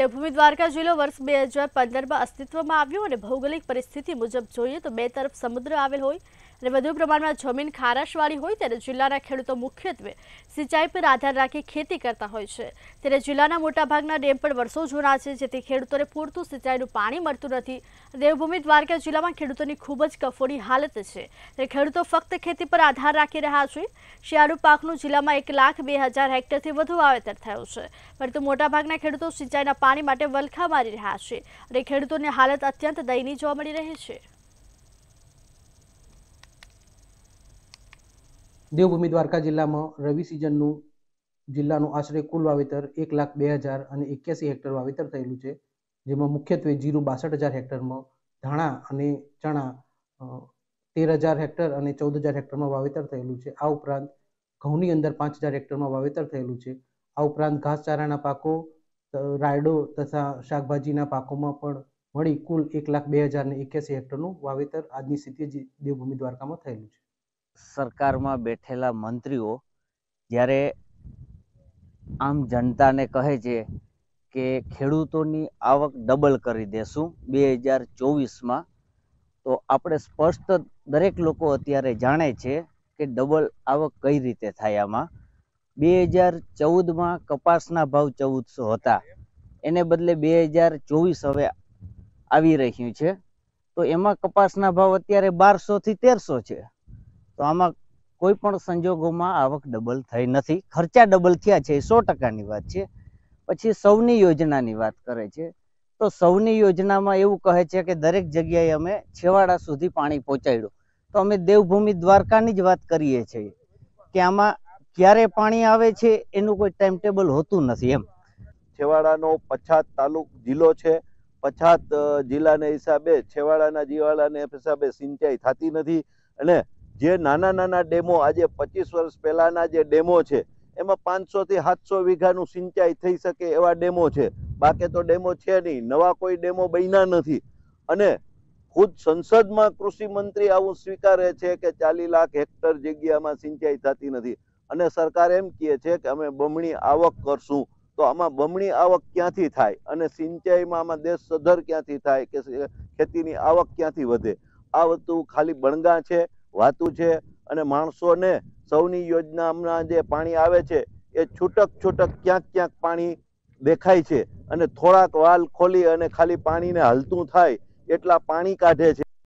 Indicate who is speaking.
Speaker 1: દેવભૂમિ દ્વારકા જિલ્લો વર્ષ બે હજાર પંદરમાં અસ્તિત્વમાં આવ્યો અને ભૌગોલિક પરિસ્થિતિ મુજબ જોઈએ તો બે તરફ સમુદ્ર આવેલ હોય અને વધુ પ્રમાણમાં જમીન ખારાશવાળી હોય ત્યારે જિલ્લાના ખેડૂતો મુખ્યત્વે સિંચાઈ પર આધાર રાખી ખેતી કરતા હોય છે ત્યારે જિલ્લાના મોટાભાગના ડેમ પણ વર્ષો જૂના છે જેથી ખેડૂતોને પૂરતું સિંચાઈનું પાણી મળતું નથી દેવભૂમિ દ્વારકા જિલ્લામાં ખેડૂતોની ખૂબ જ કફોડી હાલત છે ખેડૂતો ફક્ત ખેતી પર આધાર રાખી રહ્યા છે શિયાળુ પાકનું જિલ્લામાં એક લાખ બે હજાર હેક્ટરથી વધુ વાવેતર થયું છે પરંતુ મોટાભાગના ખેડૂતો સિંચાઈના પાણી માટે વલખા મારી રહ્યા છે અને ખેડૂતોની હાલત અત્યંત દયનીય જોવા મળી રહી છે
Speaker 2: દેવભૂમિ દ્વારકા જિલ્લામાં રવિ સિઝનનું જિલ્લાનું આશરે કુલ વાવેતર એક લાખ બે હજાર અને એક્યાસી હેક્ટર વાવેતર થયેલું છે જેમાં મુખ્યત્વે જીરું બાસઠ હજાર હેક્ટરમાં ધાણા અને ચણા તેર હજાર હેક્ટર અને ચૌદ હજાર હેક્ટરમાં વાવેતર થયેલું છે આ ઉપરાંત ઘઉંની અંદર પાંચ હજાર હેક્ટરમાં વાવેતર થયેલું છે આ ઉપરાંત ઘાસચારાના પાકો રાયડો તથા શાકભાજીના પાકોમાં પણ મળી કુલ એક લાખ બે હજારને એક્યાસી હેક્ટરનું વાવેતર આજની સ્થિતિએ દેવભૂમિ દ્વારકામાં થયેલું છે
Speaker 3: સરકારમાં બેઠેલા મંત્રીઓ જ્યારે આમ જનતાને કહે છે કે ખેડૂતોની આવક ડબલ કરી દેશું બે હજાર ચોવીસમાં તો આપણે સ્પષ્ટ દરેક લોકો અત્યારે જાણે છે કે ડબલ આવક કઈ રીતે થાય આમાં બે હજાર ચૌદમાં કપાસના ભાવ ચૌદસો હતા એને બદલે બે હજાર ચોવીસ હવે આવી રહ્યું છે તો એમાં કપાસના ભાવ અત્યારે બારસોથી તેરસો છે તો આમાં કોઈ પણ સંજોગોમાં આવક ડબલ થઈ નથી ખર્ચા ડબલ થયા છે એ સો ટકાની વાત છે પછી સૌની યોજનાની વાત કરે છે તો સૌની યોજનામાં એવું કહે છે કે દરેક જગ્યાએ અમે છેવાડા સુધી પાણી પહોંચાડ્યું તો અમે દેવભૂમિ દ્વારકાની જ વાત કરીએ છીએ કે આમાં ક્યારે પાણી આવે છે એનું કોઈ ટાઈમ ટેબલ હોતું નથી એમ
Speaker 4: છેવાડાનો પછાત તાલુક જિલ્લો છે પછાત જિલ્લાને હિસાબે છેવાડાના જીવાડાને હિસાબે સિંચાઈ થતી નથી અને જે નાના નાના ડેમો આજે પચીસ વર્ષ પહેલાંના જે ડેમો છે એમાં પાંચસોથી સાતસો વીઘાનું સિંચાઈ થઈ શકે એવા ડેમો છે બાકી તો ડેમો છે નહીં નવા કોઈ ડેમો બન્યા નથી અને ખુદ સંસદમાં કૃષિ મંત્રી આવું સ્વીકારે છે કે ચાલી લાખ હેક્ટર જગ્યામાં સિંચાઈ થતી નથી અને સરકાર એમ કહે છે કે અમે બમણી આવક કરશું તો આમાં બમણી આવક ક્યાંથી થાય અને સિંચાઈમાં આમાં દેશ સધર ક્યાંથી થાય કે ખેતીની આવક ક્યાંથી વધે આ વસ્તુ ખાલી બણગા છે વાતું છે અને માણસોને સૌની યોજનામાં જે પાણી આવે છે એ છૂટક છૂટક ક્યાંક ક્યાંક પાણી દેખાય છે અને થોડાક વાલ ખોલી અને ખાલી પાણીને હલતું થાય એટલા પાણી કાઢે છે